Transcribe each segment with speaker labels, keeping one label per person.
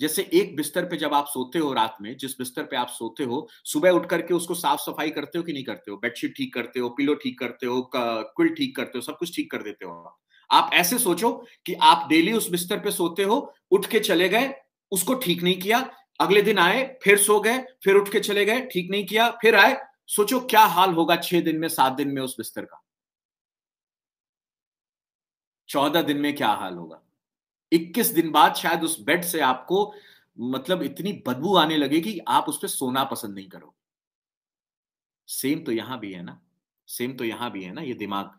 Speaker 1: जैसे एक बिस्तर पे जब आप सोते हो रात में जिस बिस्तर पे आप सोते हो सुबह उठ करके उसको साफ सफाई करते हो कि नहीं करते हो बेडशीट ठीक करते हो पिलो ठीक करते हो क्विल ठीक करते हो सब कुछ ठीक कर देते हो आप ऐसे सोचो कि आप डेली उस बिस्तर पे सोते हो उठ के चले गए उसको ठीक नहीं किया अगले दिन आए फिर सो गए फिर उठ के चले गए ठीक नहीं किया फिर आए सोचो क्या हाल होगा छह दिन में सात दिन में उस बिस्तर का चौदह दिन में क्या हाल होगा 21 दिन बाद शायद उस बेड से आपको मतलब इतनी बदबू आने लगेगी आप उस पर सोना पसंद नहीं करोगे सेम तो यहां भी है ना सेम तो यहां भी है ना ये दिमाग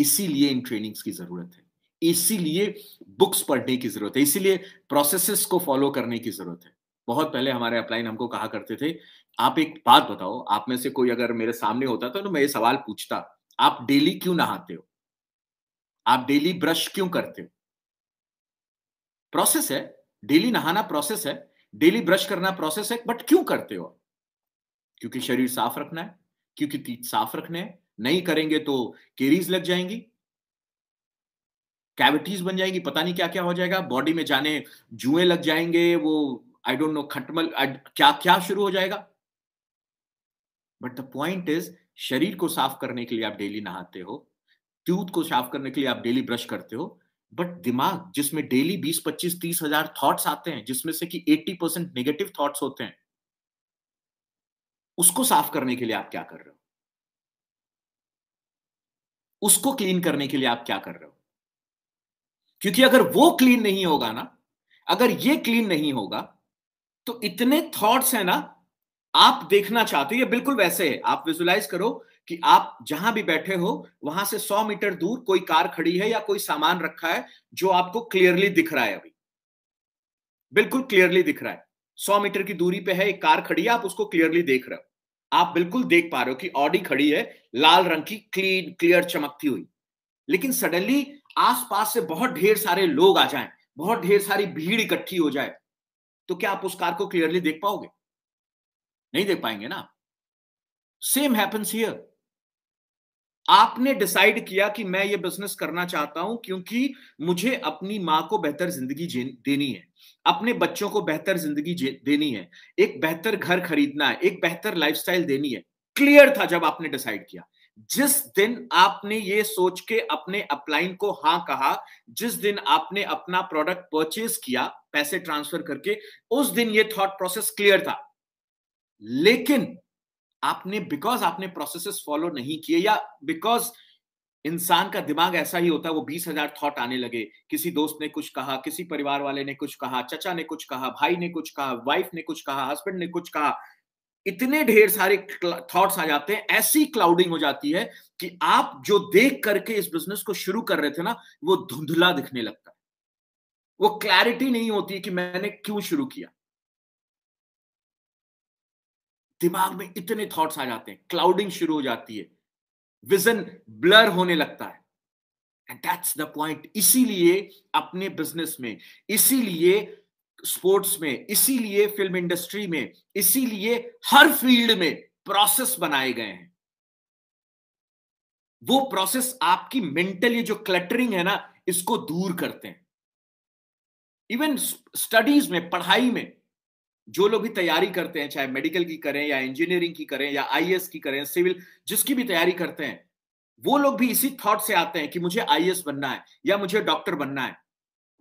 Speaker 1: इसीलिए इन ट्रेनिंग्स की जरूरत है इसीलिए बुक्स पढ़ने की जरूरत है इसीलिए प्रोसेसेस को फॉलो करने की जरूरत है बहुत पहले हमारे अपलाइन हमको कहा करते थे आप एक बात बताओ आप में से कोई अगर मेरे सामने होता था तो मैं ये सवाल पूछता आप डेली क्यों नहाते हो आप डेली ब्रश क्यों करते हो प्रोसेस है डेली नहाना प्रोसेस है डेली ब्रश करना प्रोसेस है बट क्यों करते हो क्योंकि शरीर साफ रखना है क्योंकि तीत साफ रखने हैं नहीं करेंगे तो केरीज लग जाएंगी कैविटीज बन जाएगी पता नहीं क्या क्या हो जाएगा बॉडी में जाने जुए लग जाएंगे वो आई डोंट नो खटमल क्या क्या शुरू हो जाएगा बट द पॉइंट इज शरीर को साफ करने के लिए आप डेली नहाते हो टूथ को साफ करने के लिए आप डेली ब्रश करते हो बट दिमाग जिसमें डेली बीस पच्चीस तीस हजार थॉट्स आते हैं जिसमें से कि एट्टी परसेंट नेगेटिव थॉट्स होते हैं उसको साफ करने के लिए आप क्या कर रहे हो उसको क्लीन करने के लिए आप क्या कर रहे हो क्योंकि अगर वो क्लीन नहीं होगा ना अगर ये क्लीन नहीं होगा तो इतने थॉट्स है ना आप देखना चाहते हो ये बिल्कुल वैसे है आप विजुलाइज करो कि आप जहां भी बैठे हो वहां से 100 मीटर दूर कोई कार खड़ी है या कोई सामान रखा है जो आपको क्लियरली दिख रहा है अभी बिल्कुल क्लियरली दिख रहा है 100 मीटर की दूरी पे है एक कार खड़ी है आप उसको क्लियरली देख रहे हो आप बिल्कुल देख पा रहे हो कि ऑडी खड़ी है लाल रंग की क्लीन क्लियर चमकती हुई लेकिन सडनली आसपास से बहुत ढेर सारे लोग आ जाएं बहुत ढेर सारी भीड़ इकट्ठी हो जाए तो क्या आप उस कार को क्लियरली देख पाओगे नहीं देख पाएंगे ना सेम हैपन्स हियर आपने डिसाइड किया कि मैं ये बिजनेस करना चाहता हूं क्योंकि मुझे अपनी माँ को बेहतर जिंदगी देनी है अपने बच्चों को बेहतर जिंदगी देनी है एक बेहतर घर खरीदना है एक बेहतर लाइफस्टाइल देनी है क्लियर था जब आपने डिसाइड किया जिस दिन आपने ये सोच के अपने अपलाइन को हाँ कहा जिस दिन आपने अपना प्रोडक्ट परचेज किया पैसे ट्रांसफर करके उस दिन ये थॉट प्रोसेस क्लियर था लेकिन आपने बिकॉज आपने प्रोसेसेस फॉलो नहीं किए या बिकॉज इंसान का दिमाग ऐसा ही होता है वो बीस हजार थॉट आने लगे किसी दोस्त ने कुछ कहा किसी परिवार वाले ने कुछ कहा चचा ने कुछ कहा भाई ने कुछ कहा वाइफ ने कुछ कहा हस्बैंड ने कुछ कहा इतने ढेर सारे थॉट्स आ जाते हैं ऐसी क्लाउडिंग हो जाती है कि आप जो देख करके इस बिजनेस को शुरू कर रहे थे ना वो धुंधला दिखने लगता है वो क्लैरिटी नहीं होती कि मैंने क्यों शुरू किया दिमाग में इतने थॉट्स आ जाते हैं क्लाउडिंग शुरू हो जाती है विजन ब्लर होने लगता है एंड दैट्स द पॉइंट इसीलिए अपने बिजनेस में इसीलिए स्पोर्ट्स में इसीलिए फिल्म इंडस्ट्री में इसीलिए हर फील्ड में प्रोसेस बनाए गए हैं वो प्रोसेस आपकी मेंटली जो क्लटरिंग है ना इसको दूर करते हैं इवन स्टडीज में पढ़ाई में जो लोग भी तैयारी करते हैं चाहे मेडिकल की करें या इंजीनियरिंग की करें या आई की करें सिविल जिसकी भी तैयारी करते हैं वो लोग भी इसी थॉट से आते हैं कि मुझे आई बनना है या मुझे डॉक्टर बनना है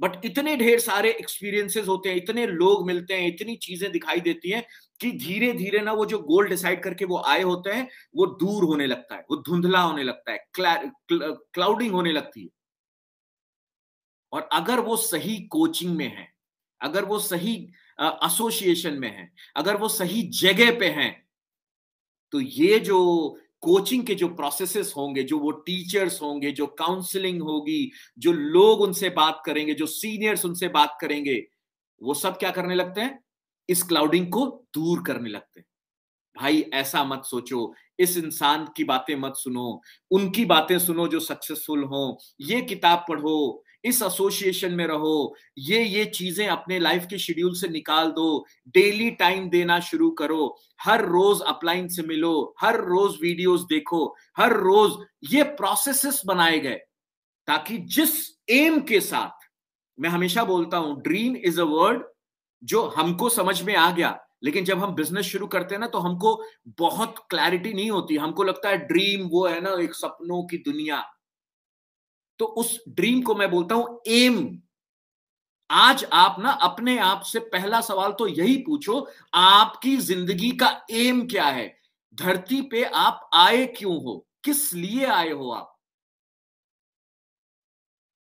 Speaker 1: बट इतने ढेर सारे एक्सपीरियंसेस होते हैं इतने लोग मिलते हैं इतनी चीजें दिखाई देती हैं कि धीरे धीरे ना वो जो गोल डिसाइड करके वो आए होते हैं वो दूर होने लगता है वो धुंधला होने लगता है क्लाउडिंग होने लगती है और अगर वो सही कोचिंग में है अगर वो सही एसोसिएशन में हैं अगर वो सही जगह पे हैं तो ये जो कोचिंग के जो प्रोसेसेस होंगे जो वो टीचर्स होंगे जो काउंसलिंग होगी जो लोग उनसे बात करेंगे जो सीनियर्स उनसे बात करेंगे वो सब क्या करने लगते हैं इस क्लाउडिंग को दूर करने लगते हैं भाई ऐसा मत सोचो इस इंसान की बातें मत सुनो उनकी बातें सुनो जो सक्सेसफुल हो ये किताब पढ़ो इस एसोसिएशन में रहो ये ये चीजें अपने लाइफ के शेड्यूल से निकाल दो डेली टाइम देना शुरू करो हर रोज अपलाइन से मिलो हर रोज वीडियोस देखो हर रोज ये प्रोसेसेस बनाए गए ताकि जिस एम के साथ मैं हमेशा बोलता हूं ड्रीम इज अ वर्ड जो हमको समझ में आ गया लेकिन जब हम बिजनेस शुरू करते हैं ना तो हमको बहुत क्लैरिटी नहीं होती हमको लगता है ड्रीम वो है ना एक सपनों की दुनिया तो उस ड्रीम को मैं बोलता हूं एम आज आप ना अपने आप से पहला सवाल तो यही पूछो आपकी जिंदगी का एम क्या है धरती पे आप आए क्यों हो किस लिए आए हो आप